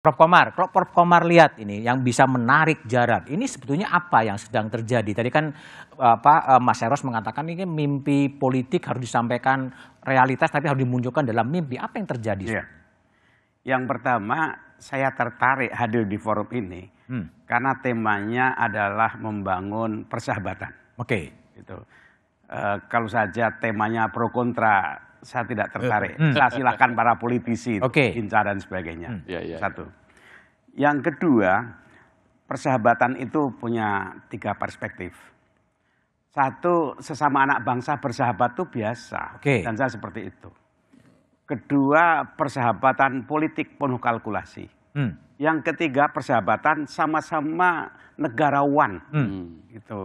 Prof. Komar, Prof. Komar lihat ini yang bisa menarik jarak. Ini sebetulnya apa yang sedang terjadi? Tadi kan apa eh, Mas Eros mengatakan ini mimpi politik harus disampaikan realitas tapi harus dimunculkan dalam mimpi. Apa yang terjadi? Ya. Yang pertama, saya tertarik hadir di forum ini hmm. karena temanya adalah membangun persahabatan. Oke. Okay. Itu. E, eh, kalau saja temanya pro kontra saya tidak tertarik. Hmm. Saya silakan para politisi, okay. inca dan sebagainya. Hmm. Ya, ya, Satu. Iya. Yang kedua, persahabatan itu punya tiga perspektif. Satu, sesama anak bangsa bersahabat itu biasa. Okay. Dan saya seperti itu. Kedua, persahabatan politik penuh kalkulasi. Hmm. Yang ketiga, persahabatan sama-sama negarawan. Hmm. hmm. Gitu.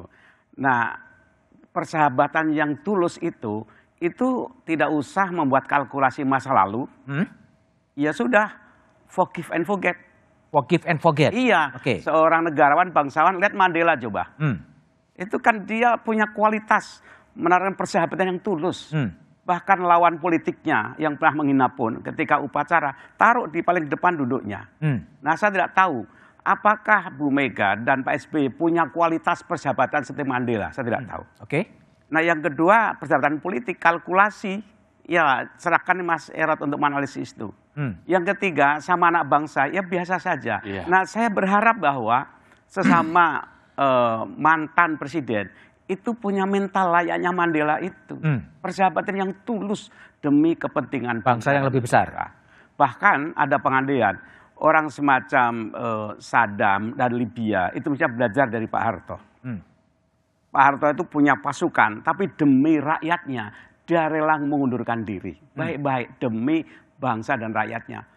Nah, persahabatan yang tulus itu itu tidak usah membuat kalkulasi masa lalu. Hmm? Ya sudah, forgive and forget. Forgive and forget. Iya. Okay. Seorang negarawan bangsawan lihat Mandela coba. Hmm. Itu kan dia punya kualitas menarik persahabatan yang tulus. Hmm. Bahkan lawan politiknya yang pernah menghina pun ketika upacara taruh di paling depan duduknya. Hmm. Nah saya tidak tahu apakah Bu Mega dan Pak SBY punya kualitas persahabatan seperti Mandela. Saya tidak hmm. tahu. Oke. Okay. Nah yang kedua persyaratan politik, kalkulasi, ya serahkan Mas Erat untuk menganalisis itu. Hmm. Yang ketiga sama anak bangsa, ya biasa saja. Yeah. Nah saya berharap bahwa sesama eh, mantan presiden itu punya mental layaknya Mandela itu. Hmm. Persahabatan yang tulus demi kepentingan bangsa, bangsa yang lebih besar. Bahkan ada pengandaian orang semacam eh, Saddam dan Libya itu bisa belajar dari Pak Harto. Hmm. Pak Harto itu punya pasukan, tapi demi rakyatnya dia rela mengundurkan diri. Hmm. Baik-baik demi bangsa dan rakyatnya.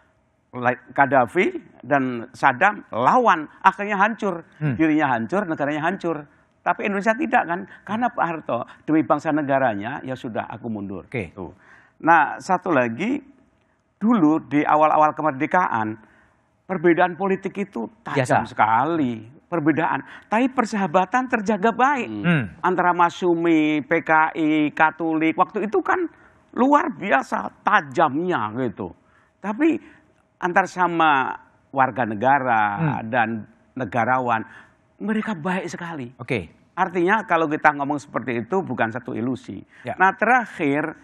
Gaddafi dan Saddam lawan, akhirnya hancur. Hmm. Dirinya hancur, negaranya hancur. Tapi Indonesia tidak kan? Karena Pak Harto demi bangsa negaranya ya sudah aku mundur. Oke. Tuh. Nah, satu lagi dulu di awal-awal kemerdekaan perbedaan politik itu tajam Biasa. sekali perbedaan. Tapi persahabatan terjaga baik hmm. hmm. antara Masumi, PKI, Katolik. Waktu itu kan luar biasa tajamnya gitu. Tapi antar sama warga negara hmm. dan negarawan mereka baik sekali. Oke. Okay. Artinya kalau kita ngomong seperti itu bukan satu ilusi. Ya. Nah terakhir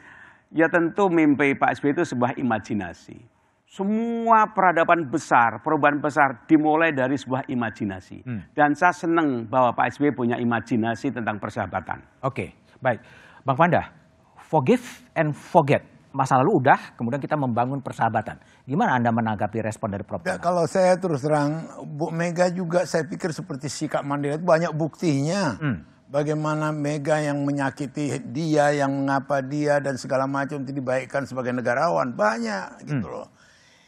ya tentu mimpi Pak SBY itu sebuah imajinasi semua peradaban besar, perubahan besar dimulai dari sebuah imajinasi. Hmm. Dan saya senang bahwa Pak SBY punya imajinasi tentang persahabatan. Oke, okay. baik. Bang Panda, forgive and forget. Masa lalu udah, kemudian kita membangun persahabatan. Gimana Anda menanggapi respon dari Prof? Ya, kalau saya terus terang, Bu Mega juga saya pikir seperti sikap Mandela itu banyak buktinya. Hmm. Bagaimana Mega yang menyakiti dia, yang mengapa dia dan segala macam itu dibaikkan sebagai negarawan. Banyak gitu hmm. loh.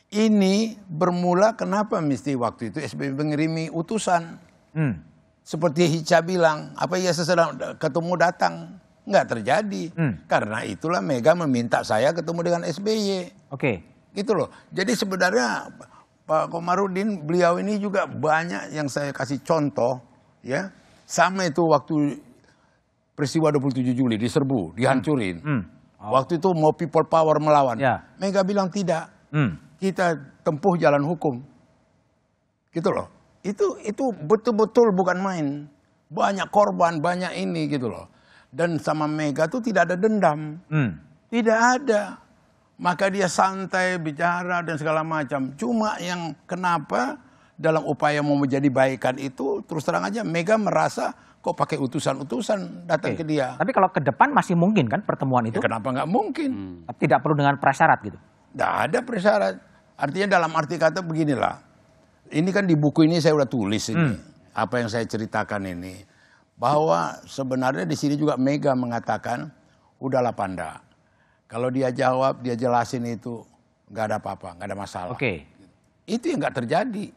Ini bermula kenapa mesti waktu itu SBY mengirimi utusan. Hmm. Seperti Hica bilang, apa ya sesedang ketemu datang? Enggak terjadi. Hmm. Karena itulah Mega meminta saya ketemu dengan SBY. Oke. Okay. Gitu loh. Jadi sebenarnya Pak Komarudin beliau ini juga banyak yang saya kasih contoh ya. Sama itu waktu peristiwa 27 Juli diserbu, dihancurin. Hmm. Hmm. Oh. Waktu itu mau people power melawan. Yeah. Mega bilang tidak. Hmm kita tempuh jalan hukum. Gitu loh. Itu itu betul-betul bukan main. Banyak korban, banyak ini gitu loh. Dan sama Mega tuh tidak ada dendam. Hmm. Tidak ada. Maka dia santai bicara dan segala macam. Cuma yang kenapa dalam upaya mau menjadi baikan itu terus terang aja Mega merasa kok pakai utusan-utusan datang Oke. ke dia. Tapi kalau ke depan masih mungkin kan pertemuan itu? Ya, kenapa nggak mungkin? Hmm. Tidak perlu dengan prasyarat gitu. Tidak ada persyarat. Artinya dalam arti kata beginilah. Ini kan di buku ini saya udah tulis ini. Hmm. Apa yang saya ceritakan ini. Bahwa sebenarnya di sini juga Mega mengatakan, udahlah Panda. Kalau dia jawab, dia jelasin itu, Gak ada apa-apa, nggak ada masalah. Oke. Okay. Itu yang gak terjadi.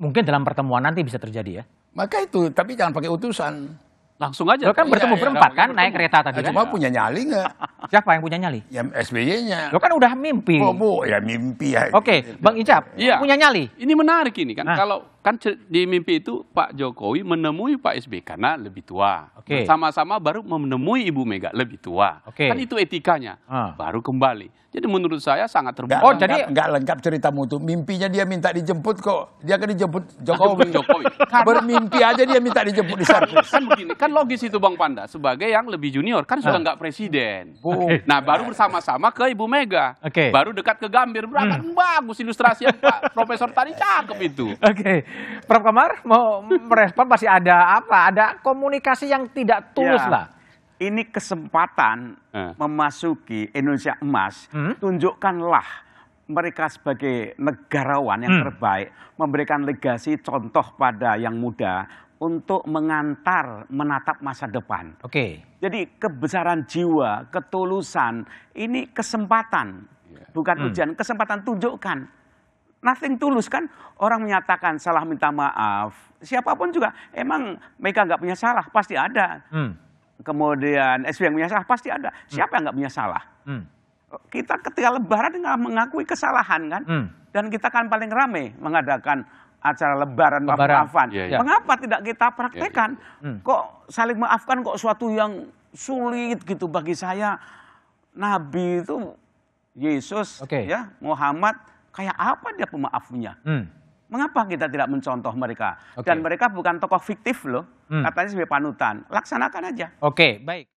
Mungkin dalam pertemuan nanti bisa terjadi ya? Maka itu, tapi jangan pakai utusan. Langsung aja. Lo kan iya, bertemu ya, berempat kan, bertemu. naik kereta tadi. Cuma kan? punya nyali gak? Siapa yang punya nyali? Ya SBY-nya. Lo kan udah mimpi. Oh, bu, ya mimpi ya. Oke, okay. Bang Icap, ya. punya nyali. Ini menarik ini kan. Nah. Kalau kan di mimpi itu Pak Jokowi menemui Pak SBY karena lebih tua. Oke. Okay. Sama-sama baru menemui Ibu Mega lebih tua. Oke. Okay. Kan itu etikanya. Ah. Baru kembali. Jadi menurut saya sangat terbuka. Oh, jadi nggak lengkap ceritamu tuh. Mimpinya dia minta dijemput kok. Dia kan dijemput Jokowi. Jokowi. Bermimpi aja dia minta dijemput di kan sana. Kan begini, kan logis itu Bang Panda sebagai yang lebih junior kan sudah ah. nggak presiden. Bu, Okay. Nah, baru bersama-sama ke Ibu Mega. Okay. Baru dekat ke Gambir. Berangkat hmm. bagus ilustrasi Pak Profesor tadi cakep itu. Oke. Okay. Prof Kamar mau merespon pasti ada apa? Ada komunikasi yang tidak tulus ya. lah. Ini kesempatan hmm. memasuki Indonesia emas. Hmm? Tunjukkanlah mereka sebagai negarawan yang hmm. terbaik memberikan legasi contoh pada yang muda untuk mengantar menatap masa depan. Oke. Okay. Jadi kebesaran jiwa, ketulusan ini kesempatan, yeah. bukan hmm. ujian, kesempatan tunjukkan. Nothing tulus kan orang menyatakan salah minta maaf. Siapapun juga emang mereka nggak punya salah pasti ada. Hmm. Kemudian SB yang punya salah pasti ada. Hmm. Siapa yang nggak punya salah? Hmm. Kita ketika Lebaran nggak mengakui kesalahan kan, hmm. dan kita kan paling rame mengadakan acara lebaran, lebaran. maafan. Ya, ya. Mengapa tidak kita iya, iya. praktekkan? Ya, ya. Hmm. Kok saling maafkan kok suatu yang sulit gitu bagi saya. Nabi itu Yesus okay. ya, Muhammad kayak apa dia pemaafnya? Hmm. Mengapa kita tidak mencontoh mereka? Okay. Dan mereka bukan tokoh fiktif loh. Hmm. Katanya sebagai panutan. Laksanakan aja. Oke, okay, baik.